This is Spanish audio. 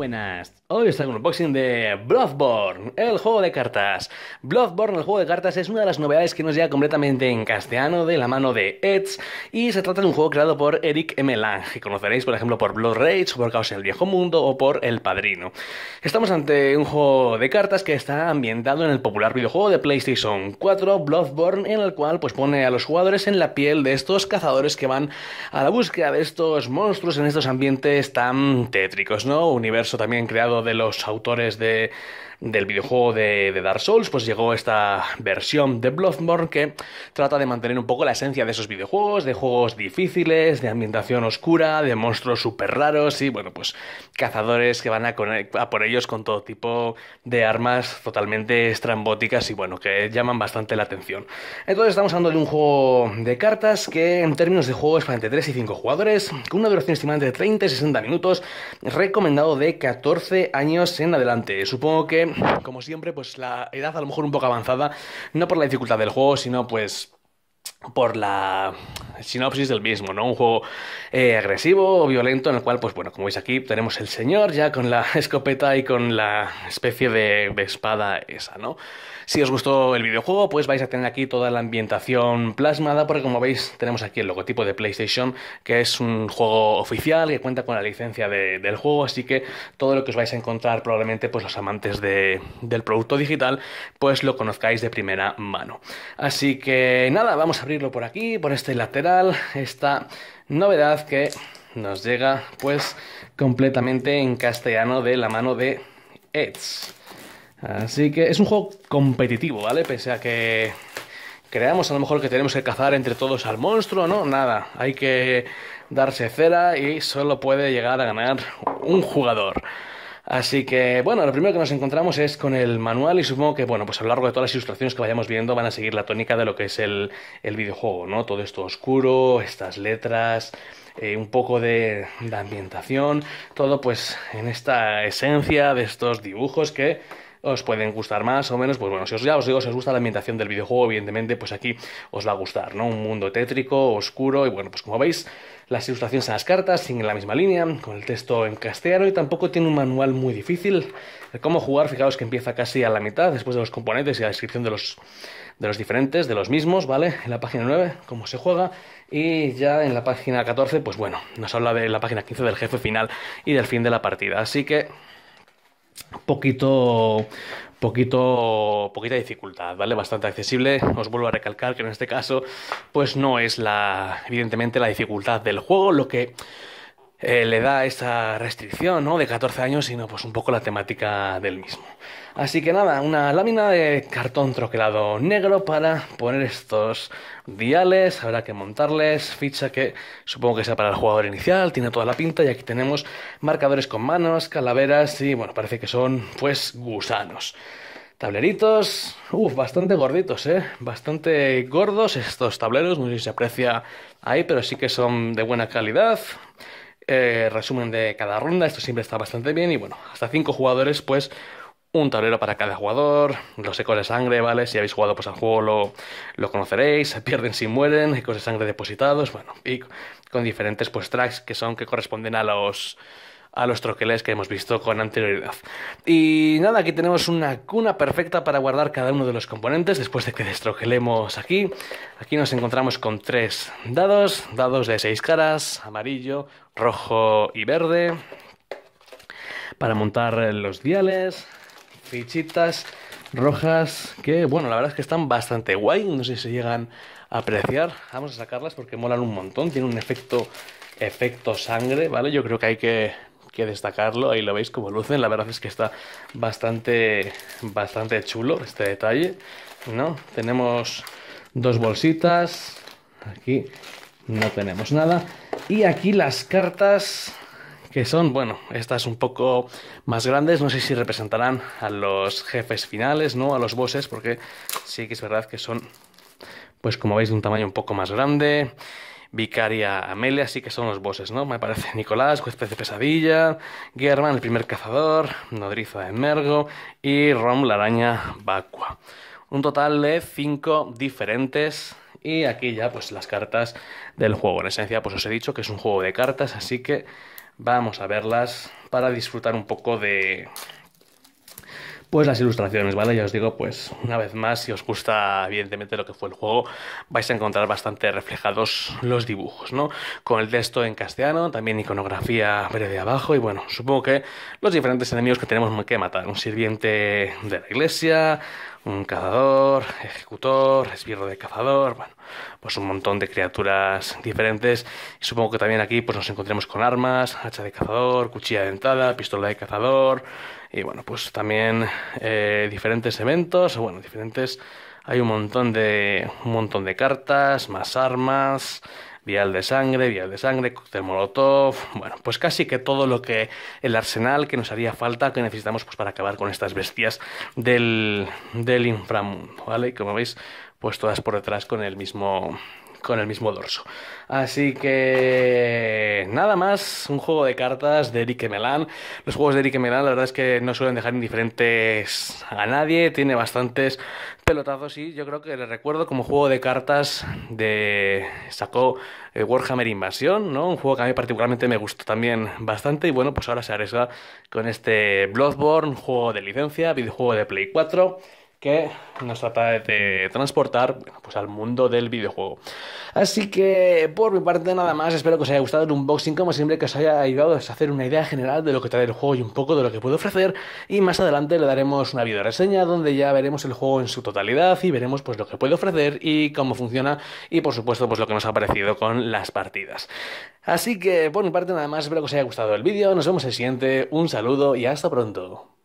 buenas. Hoy está en un unboxing de Bloodborne, el juego de cartas. Bloodborne, el juego de cartas, es una de las novedades que nos llega completamente en castellano de la mano de Eds y se trata de un juego creado por Eric M. Lange, que conoceréis por ejemplo por Blood Rage, por Caos en el Viejo Mundo o por El Padrino. Estamos ante un juego de cartas que está ambientado en el popular videojuego de PlayStation 4, Bloodborne, en el cual pues pone a los jugadores en la piel de estos cazadores que van a la búsqueda de estos monstruos en estos ambientes tan tétricos, ¿no? Universo también creado de los autores del videojuego de, Dark Souls, pues llegó esta versión de Bloodborne que trata de mantener un poco la esencia de esos videojuegos, de juegos difíciles, de ambientación oscura, de monstruos súper raros y, bueno, pues cazadores que van a, por ellos con todo tipo de armas totalmente estrambóticas y, bueno, que llaman bastante la atención. Entonces estamos hablando de un juego de cartas que en términos de juego es para entre 3 y 5 jugadores, con una duración estimada de 30 y 60 minutos, recomendado de 14 años en adelante. Supongo que, como siempre, pues la edad a lo mejor un poco avanzada, no por la dificultad del juego, sino pues por la sinopsis del mismo, ¿no? Un juego eh, agresivo o violento en el cual, pues bueno, como veis aquí, tenemos el señor ya con la escopeta y con la especie de, espada esa, ¿no? Si os gustó el videojuego, pues vais a tener aquí toda la ambientación plasmada, porque como veis, tenemos aquí el logotipo de PlayStation, que es un juego oficial, que cuenta con la licencia del juego, así que todo lo que os vais a encontrar probablemente, pues los amantes del producto digital, pues lo conozcáis de primera mano. Así que nada, vamos abrirlo por aquí, por este lateral, esta novedad que nos llega pues completamente en castellano de la mano de Eds. Así que es un juego competitivo, ¿vale? Pese a que creamos a lo mejor que tenemos que cazar entre todos al monstruo, ¿no? Nada, hay que darse cera y solo puede llegar a ganar un jugador. Así que, bueno, lo primero que nos encontramos es con el manual y supongo que, bueno, pues a lo largo de todas las ilustraciones que vayamos viendo van a seguir la tónica de lo que es el, videojuego, ¿no? Todo esto oscuro, estas letras, eh, un poco de, de ambientación, todo pues en esta esencia de estos dibujos que os pueden gustar más o menos, pues bueno, si os, ya os digo, si os gusta la ambientación del videojuego, evidentemente, pues aquí os va a gustar, ¿no? Un mundo tétrico, oscuro, y bueno, pues como veis, las ilustraciones en las cartas en la misma línea, con el texto en castellano y tampoco tiene un manual muy difícil. de cómo jugar, fijaos que empieza casi a la mitad, después de los componentes y la descripción de los, de los diferentes, de los mismos, ¿vale? En la página 9, cómo se juega. Y ya en la página 14, pues bueno, nos habla de la página 15 del jefe final y del fin de la partida. Así que poquito poquito, poquita dificultad, ¿vale? Bastante accesible. Os vuelvo a recalcar que en este caso, pues no es la, evidentemente, la dificultad del juego, lo que eh, le da esa restricción ¿no? de 14 años, sino pues un poco la temática del mismo. Así que nada, una lámina de cartón troquelado negro para poner estos diales, habrá que montarles, ficha que supongo que sea para el jugador inicial, tiene toda la pinta y aquí tenemos marcadores con manos, calaveras y bueno, parece que son pues gusanos. Tableritos, uff, bastante gorditos, ¿eh? Bastante gordos estos tableros, no sé si se aprecia ahí, pero sí que son de buena calidad. Eh, resumen de cada ronda, esto siempre está bastante bien y bueno, hasta cinco jugadores pues un tablero para cada jugador, los ecos de sangre, ¿vale? Si habéis jugado pues al juego lo, lo conoceréis, se pierden si mueren, ecos de sangre depositados, bueno, y con diferentes pues tracks que son que corresponden a los a los troqueles que hemos visto con anterioridad. Y nada, aquí tenemos una cuna perfecta para guardar cada uno de los componentes después de que destroquelemos aquí. Aquí nos encontramos con tres dados, dados de seis caras, amarillo, rojo y verde, para montar los diales, fichitas rojas que, bueno, la verdad es que están bastante guay, no sé si se llegan a apreciar. Vamos a sacarlas porque molan un montón, Tienen un efecto efecto sangre, ¿vale? Yo creo que hay que destacarlo. Ahí lo veis como lucen. La verdad es que está bastante, bastante chulo este detalle. ¿no? Tenemos dos bolsitas. Aquí no tenemos nada. Y aquí las cartas que son, bueno, estas un poco más grandes, no sé si representarán a los jefes finales, ¿no? A los bosses, porque sí que es verdad que son, pues como veis, de un tamaño un poco más grande Vicaria Amelia, así que son los bosses, ¿no? Me parece Nicolás, juez de Pesadilla, German, el primer cazador, Nodriza de Mergo y Rom, la araña vacua. Un total de cinco diferentes y aquí ya pues las cartas del juego. En esencia pues os he dicho que es un juego de cartas, así que vamos a verlas para disfrutar un poco de pues las ilustraciones, ¿vale? Ya os digo, pues una vez más, si os gusta evidentemente lo que fue el juego, vais a encontrar bastante reflejados los dibujos, ¿no? Con el texto en castellano, también iconografía verde abajo y bueno, supongo que los diferentes enemigos que tenemos que matar, un sirviente de la iglesia, un cazador, ejecutor, esbirro de cazador, bueno, pues un montón de criaturas diferentes. Y supongo que también aquí pues nos encontremos con armas, hacha de cazador, cuchilla dentada, pistola de cazador, y bueno, pues también eh, diferentes eventos, bueno, diferentes... Hay un montón de, un montón de cartas, más armas, vial de sangre, vial de sangre, cóctel molotov, bueno, pues casi que todo lo que el arsenal que nos haría falta, que necesitamos pues para acabar con estas bestias del, del inframundo, ¿vale? Y como veis, pues todas por detrás con el mismo con el mismo dorso. Así que nada más, un juego de cartas de Eric Melan. Los juegos de Eric Melan la verdad es que no suelen dejar indiferentes a nadie, tiene bastantes pelotazos y yo creo que le recuerdo como juego de cartas de sacó eh, Warhammer Invasión, ¿no? Un juego que a mí particularmente me gustó también bastante y bueno, pues ahora se arriesga con este Bloodborne, juego de licencia, videojuego de Play 4 que nos trata de transportar pues al mundo del videojuego. Así que por mi parte nada más, espero que os haya gustado el unboxing, como siempre que os haya ayudado a hacer una idea general de lo que trae el juego y un poco de lo que puede ofrecer y más adelante le daremos una video reseña donde ya veremos el juego en su totalidad y veremos pues lo que puede ofrecer y cómo funciona y por supuesto pues lo que nos ha parecido con las partidas. Así que por mi parte nada más, espero que os haya gustado el vídeo, nos vemos el siguiente, un saludo y hasta pronto.